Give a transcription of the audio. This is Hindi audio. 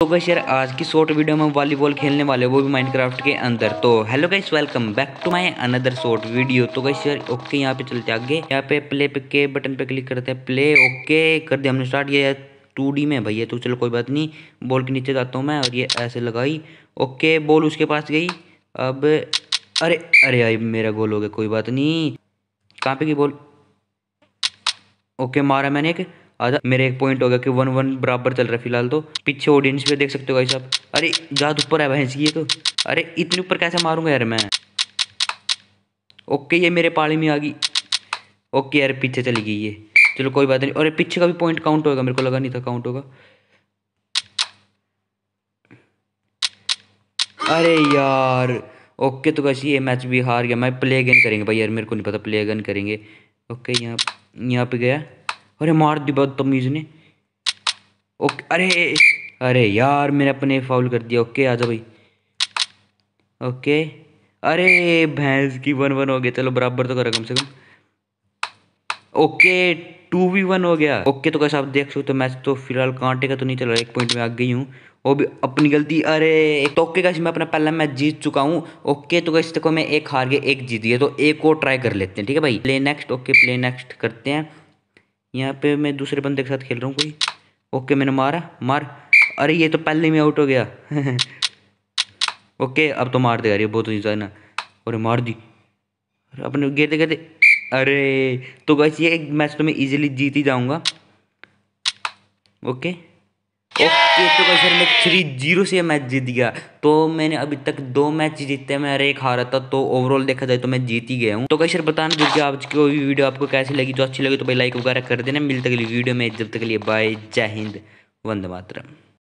तो गई यार आज की शॉर्ट वीडियो में वॉलीबॉल खेलने वाले वो भी माइनक्राफ्ट के अंदर तो hello guys welcome back to my another short video तो गई यार ओके यहाँ पे चलते आगे यहाँ पे प्ले पे के बटन पे क्लिक करते हैं प्ले ओके कर दिया हमने स्टार्ट किया टू डी में भैया तो चलो कोई बात नहीं बॉल के नीचे जाता हूँ मैं और ये ऐसे लगाई ओके बॉल उसके पास गई अब अरे अरे आई मेरा गोल हो गया कोई बात नहीं कहाँ पे की बॉल ओके मारा मैंने एक आधा मेरे एक पॉइंट हो गया कि वन वन बराबर चल रहा है फिलहाल तो पीछे ऑडियंस भी देख सकते हो भाई साहब अरे ज़्यादा ऊपर है भैंस ये तो अरे इतने ऊपर कैसे मारूंगा यार मैं ओके ये मेरे पाले में आ गई ओके यार पीछे चली गई ये चलो कोई बात नहीं और पीछे का भी पॉइंट काउंट होगा मेरे को लगा नहीं था काउंट होगा अरे यार ओके तो कैसे ये मैच भी हार गया मैं प्ले अगेन करेंगे भाई यार मेरे को नहीं पता प्ले अगेन करेंगे ओके यहाँ यहाँ पे गया अरे मार दी बदतमीज तो ने ओके अरे अरे यार मैंने अपने फाउल कर दिया ओके आजा भाई ओके अरे भैंस की वन वन हो गया चलो बराबर तो करो कम से कम ओके टू वी वन हो गया ओके तो कैसे आप देख सकते हो तो मैच तो फिलहाल कांटे का तो नहीं चल रहा एक पॉइंट में आ गई हूँ वो भी अपनी गलती अरे तो ओके कैसे मैं अपना पहला मैच जीत चुका हूँ ओके तो कैसे देखो मैं एक हार गया एक जीत गया तो एक और ट्राई कर लेते हैं ठीक है भाई play next okay play next करते हैं यहाँ पे मैं दूसरे बंदे के साथ खेल रहा हूँ कोई ओके मैंने मारा मार अरे ये तो पहले में आउट हो गया ओके अब तो मार दे अरे बहुत ज्यादा ना अरे मार दी अरे अपने गिरते गिरते अरे तो गैस ये मैच तो मैं इजीली जीत ही जाऊँगा ओके ओके तो भाई सर मैं थ्री जीरो से मैच जीत गया तो मैंने अभी तक दो मैच जीते मैं अरे खा हारा था तो ओवरऑल देखा जाए तो मैं जीत ही गया हूँ तो कैसे सर बताना जो कि आज की वीडियो आपको कैसी लगी जो अच्छी लगी तो भाई लाइक वगैरह कर देना मिलते अगली वीडियो में जब तक के लिए बाय जय हिंद वंदे मातरम